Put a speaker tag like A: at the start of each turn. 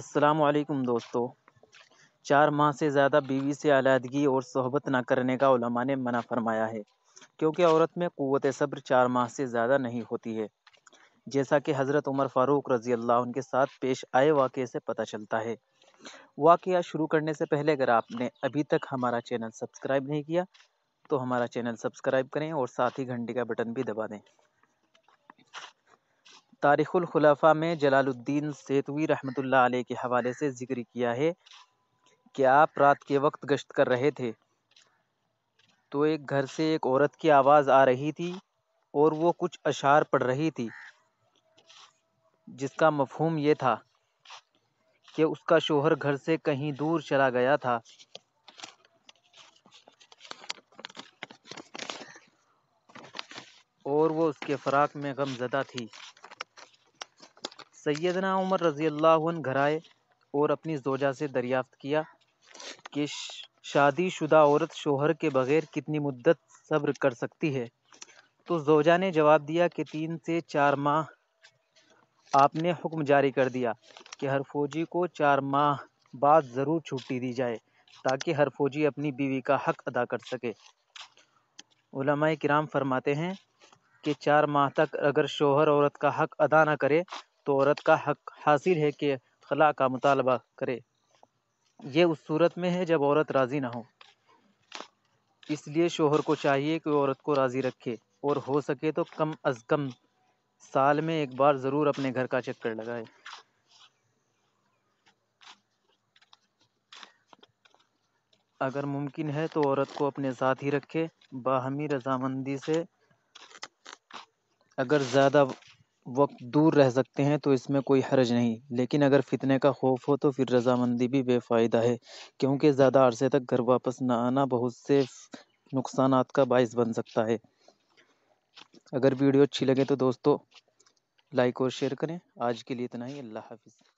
A: السلام علیکم دوستو چار ماہ سے زیادہ بیوی سے علیحدگی اور صحبت نہ کرنے کا علماء نے منع فرمایا ہے کیونکہ عورت میں قوت صبر چار ماہ سے زیادہ نہیں ہوتی ہے جیسا کہ حضرت عمر فاروق رضی اللہ ان کے ساتھ پیش آئے واقعے سے پتہ چلتا ہے واقعہ شروع کرنے سے پہلے اگر آپ نے ابھی تک ہمارا چینل سبسکرائب نہیں کیا تو ہمارا چینل سبسکرائب کریں اور ساتھ ہی گھنٹی کا بٹن بھی دبا دیں تاریخ الخلافہ میں جلال الدین سیتوی رحمت اللہ علیہ کے حوالے سے ذکر کیا ہے کہ آپ رات کے وقت گشت کر رہے تھے تو ایک گھر سے ایک عورت کی آواز آ رہی تھی اور وہ کچھ اشعار پڑ رہی تھی جس کا مفہوم یہ تھا کہ اس کا شوہر گھر سے کہیں دور چلا گیا تھا اور وہ اس کے فراق میں غم زدہ تھی سیدنا عمر رضی اللہ عنہ گھر آئے اور اپنی زوجہ سے دریافت کیا کہ شادی شدہ عورت شوہر کے بغیر کتنی مدت صبر کر سکتی ہے تو زوجہ نے جواب دیا کہ تین سے چار ماہ آپ نے حکم جاری کر دیا کہ ہر فوجی کو چار ماہ بعد ضرور چھٹی دی جائے تاکہ ہر فوجی اپنی بیوی کا حق ادا کر سکے علماء کرام فرماتے ہیں کہ چار ماہ تک اگر شوہر عورت کا حق ادا نہ کرے تو عورت کا حق حاصل ہے کہ خلا کا مطالبہ کرے یہ اس صورت میں ہے جب عورت راضی نہ ہو اس لیے شوہر کو چاہیے کہ عورت کو راضی رکھے اور ہو سکے تو کم از کم سال میں ایک بار ضرور اپنے گھر کا چکر لگائے اگر ممکن ہے تو عورت کو اپنے ساتھ ہی رکھے باہمی رضامندی سے اگر زیادہ وقت دور رہ سکتے ہیں تو اس میں کوئی حرج نہیں لیکن اگر فتنے کا خوف ہو تو پھر رضامندی بھی بے فائدہ ہے کیونکہ زیادہ عرصے تک گھر واپس نہ آنا بہت سے نقصانات کا باعث بن سکتا ہے اگر ویڈیو اچھی لگے تو دوستو لائک اور شیئر کریں آج کے لیے اتنا ہی اللہ حافظ